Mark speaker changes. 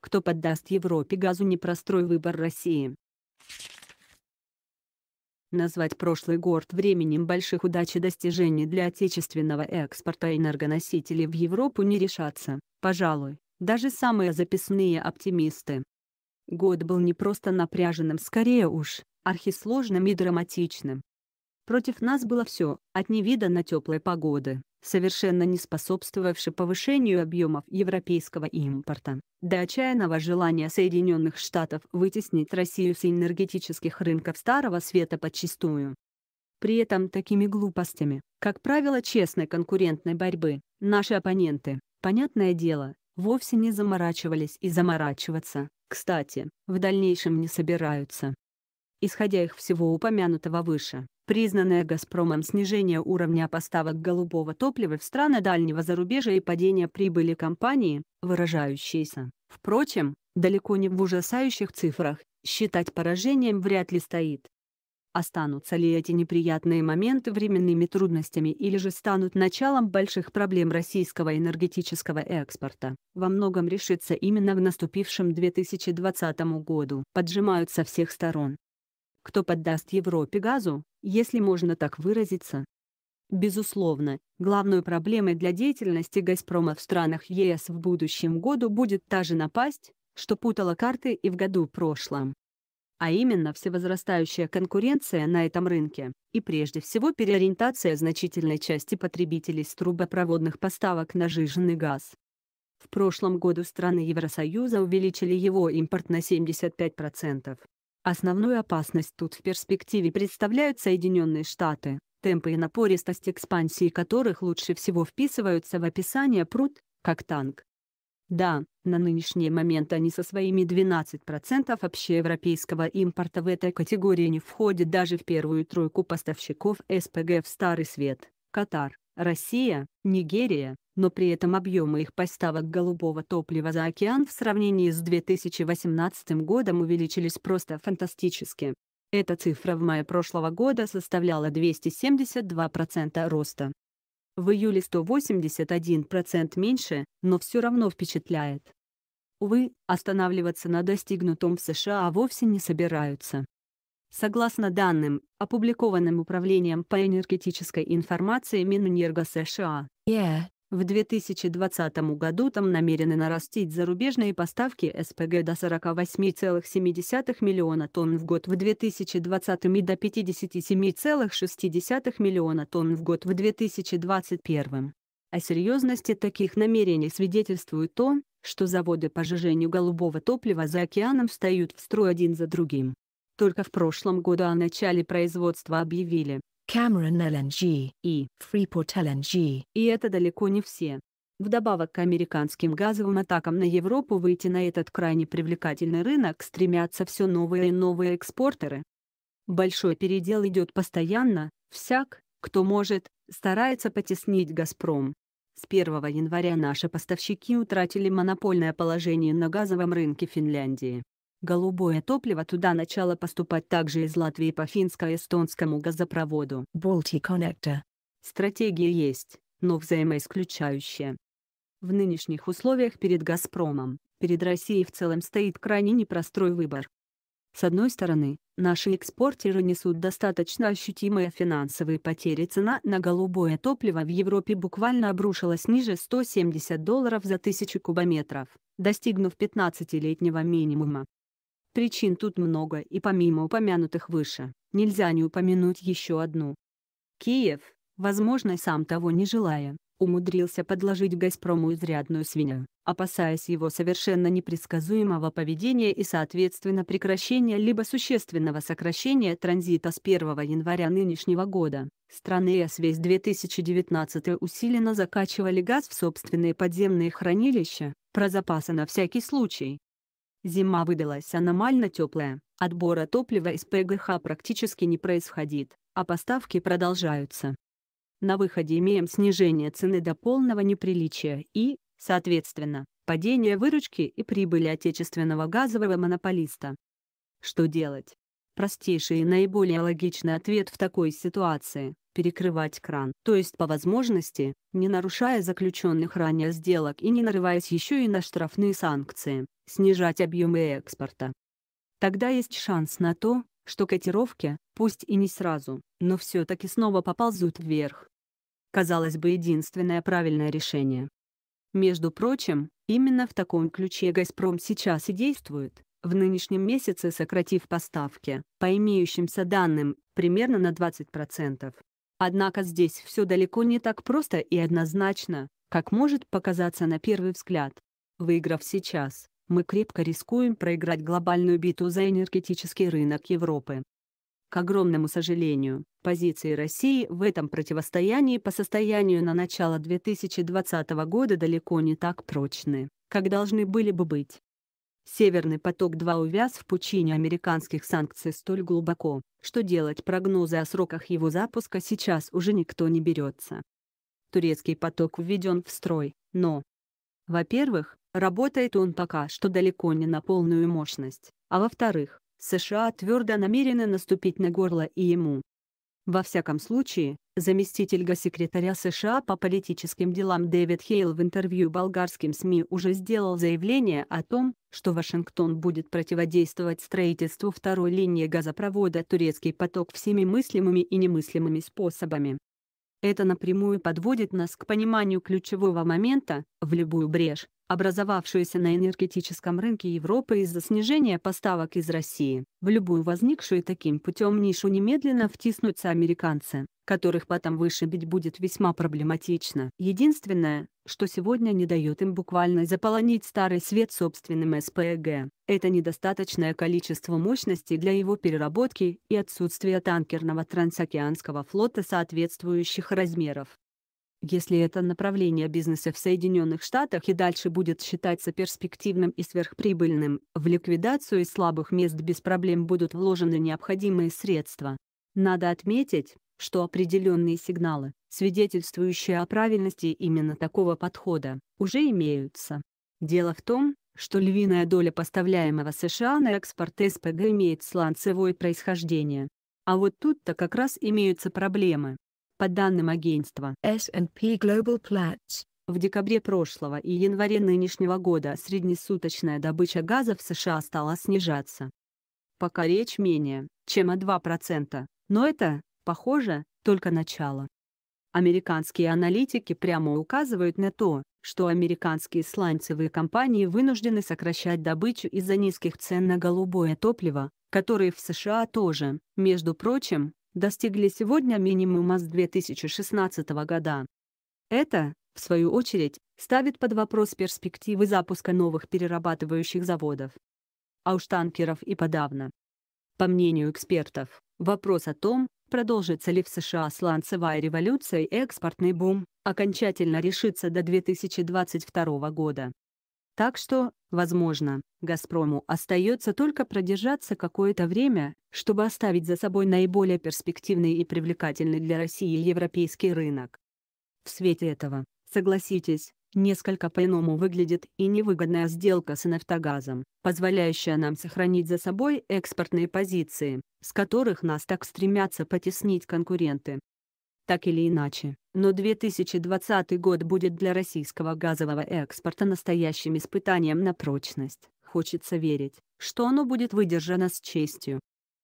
Speaker 1: кто поддаст Европе газу непростой выбор России. Назвать прошлый год временем больших удач и достижений для отечественного экспорта энергоносителей в Европу не решаться, пожалуй, даже самые записные оптимисты. Год был не просто напряженным, скорее уж, архисложным и драматичным. Против нас было все, от невиданно теплой погоды совершенно не способствовавший повышению объемов европейского импорта, до отчаянного желания Соединенных Штатов вытеснить Россию с энергетических рынков Старого Света подчистую. При этом такими глупостями, как правило честной конкурентной борьбы, наши оппоненты, понятное дело, вовсе не заморачивались и заморачиваться, кстати, в дальнейшем не собираются. Исходя их всего упомянутого выше, Признанное «Газпромом» снижение уровня поставок голубого топлива в страны дальнего зарубежья и падение прибыли компании, выражающиеся, впрочем, далеко не в ужасающих цифрах, считать поражением вряд ли стоит. Останутся ли эти неприятные моменты временными трудностями или же станут началом больших проблем российского энергетического экспорта, во многом решится именно в наступившем 2020 году. Поджимают со всех сторон кто поддаст Европе газу, если можно так выразиться. Безусловно, главной проблемой для деятельности «Газпрома» в странах ЕС в будущем году будет та же напасть, что путала карты и в году прошлом. А именно всевозрастающая конкуренция на этом рынке, и прежде всего переориентация значительной части потребителей с трубопроводных поставок на жиженный газ. В прошлом году страны Евросоюза увеличили его импорт на 75%. Основную опасность тут в перспективе представляют Соединенные Штаты, темпы и напористость экспансии которых лучше всего вписываются в описание пруд, как танк. Да, на нынешний момент они со своими 12% общеевропейского импорта в этой категории не входят даже в первую тройку поставщиков СПГ в Старый Свет, Катар, Россия, Нигерия, но при этом объемы их поставок голубого топлива за океан в сравнении с 2018 годом увеличились просто фантастически. Эта цифра в мае прошлого года составляла 272% роста. В июле 181% меньше, но все равно впечатляет. Увы, останавливаться на достигнутом в США вовсе не собираются. Согласно данным, опубликованным Управлением по энергетической информации Минэнерго США, yeah. В 2020 году там намерены нарастить зарубежные поставки СПГ до 48,7 миллиона тонн в год в 2020 и до 57,6 миллиона тонн в год в 2021. О серьезности таких намерений свидетельствует то, что заводы по сжижению голубого топлива за океаном встают в строй один за другим. Только в прошлом году о начале производства объявили, Cameron LNG и Freeport LNG. И это далеко не все. Вдобавок к американским газовым атакам на Европу выйти на этот крайне привлекательный рынок стремятся все новые и новые экспортеры. Большой передел идет постоянно, всяк, кто может, старается потеснить «Газпром». С 1 января наши поставщики утратили монопольное положение на газовом рынке Финляндии. Голубое топливо туда начало поступать также из Латвии по финско-эстонскому газопроводу. Baltic Connector. Стратегия есть, но взаимоисключающая. В нынешних условиях перед «Газпромом», перед Россией в целом стоит крайне непростой выбор. С одной стороны, наши экспортеры несут достаточно ощутимые финансовые потери. Цена на голубое топливо в Европе буквально обрушилась ниже 170 долларов за тысячу кубометров, достигнув 15-летнего минимума. Причин тут много, и помимо упомянутых выше, нельзя не упомянуть еще одну. Киев, возможно, сам того не желая, умудрился подложить «Газпрому» изрядную свинью, опасаясь его совершенно непредсказуемого поведения и соответственно прекращения либо существенного сокращения транзита с 1 января нынешнего года. Страны ЕС весь 2019 усиленно закачивали газ в собственные подземные хранилища, про запасы на всякий случай, Зима выдалась аномально теплая, отбора топлива из ПГХ практически не происходит, а поставки продолжаются. На выходе имеем снижение цены до полного неприличия и, соответственно, падение выручки и прибыли отечественного газового монополиста. Что делать? Простейший и наиболее логичный ответ в такой ситуации – перекрывать кран, то есть по возможности, не нарушая заключенных ранее сделок и не нарываясь еще и на штрафные санкции снижать объемы экспорта. Тогда есть шанс на то, что котировки, пусть и не сразу, но все-таки снова поползут вверх. Казалось бы, единственное правильное решение. Между прочим, именно в таком ключе «Газпром» сейчас и действует, в нынешнем месяце сократив поставки, по имеющимся данным, примерно на 20%. Однако здесь все далеко не так просто и однозначно, как может показаться на первый взгляд. Выиграв сейчас, мы крепко рискуем проиграть глобальную битву за энергетический рынок Европы. К огромному сожалению, позиции России в этом противостоянии по состоянию на начало 2020 года далеко не так прочны, как должны были бы быть. Северный поток-2 увяз в пучине американских санкций столь глубоко, что делать прогнозы о сроках его запуска сейчас уже никто не берется. Турецкий поток введен в строй, но, во-первых, Работает он пока что далеко не на полную мощность, а во-вторых, США твердо намерены наступить на горло и ему. Во всяком случае, заместитель госсекретаря США по политическим делам Дэвид Хейл в интервью болгарским СМИ уже сделал заявление о том, что Вашингтон будет противодействовать строительству второй линии газопровода «Турецкий поток» всеми мыслимыми и немыслимыми способами. Это напрямую подводит нас к пониманию ключевого момента, в любую брешь, образовавшуюся на энергетическом рынке Европы из-за снижения поставок из России. В любую возникшую таким путем нишу немедленно втиснутся американцы, которых потом вышибить будет весьма проблематично. Единственное, что сегодня не дает им буквально заполонить старый свет собственным СПГ, это недостаточное количество мощности для его переработки и отсутствие танкерного трансокеанского флота соответствующих размеров. Если это направление бизнеса в Соединенных Штатах и дальше будет считаться перспективным и сверхприбыльным, в ликвидацию слабых мест без проблем будут вложены необходимые средства. Надо отметить, что определенные сигналы, свидетельствующие о правильности именно такого подхода, уже имеются. Дело в том, что львиная доля поставляемого США на экспорт СПГ имеет сланцевое происхождение. А вот тут-то как раз имеются проблемы. По данным агентства S&P Global Platts, в декабре прошлого и январе нынешнего года среднесуточная добыча газа в США стала снижаться. Пока речь менее, чем о 2%, но это, похоже, только начало. Американские аналитики прямо указывают на то, что американские сланцевые компании вынуждены сокращать добычу из-за низких цен на голубое топливо, которые в США тоже, между прочим, достигли сегодня минимума с 2016 года. Это, в свою очередь, ставит под вопрос перспективы запуска новых перерабатывающих заводов. А уж танкеров и подавно. По мнению экспертов, вопрос о том, продолжится ли в США сланцевая революция и экспортный бум, окончательно решится до 2022 года. Так что, возможно, «Газпрому» остается только продержаться какое-то время, чтобы оставить за собой наиболее перспективный и привлекательный для России европейский рынок. В свете этого, согласитесь, несколько по-иному выглядит и невыгодная сделка с «Нафтогазом», позволяющая нам сохранить за собой экспортные позиции, с которых нас так стремятся потеснить конкуренты так или иначе. Но 2020 год будет для российского газового экспорта настоящим испытанием на прочность. Хочется верить, что оно будет выдержано с честью,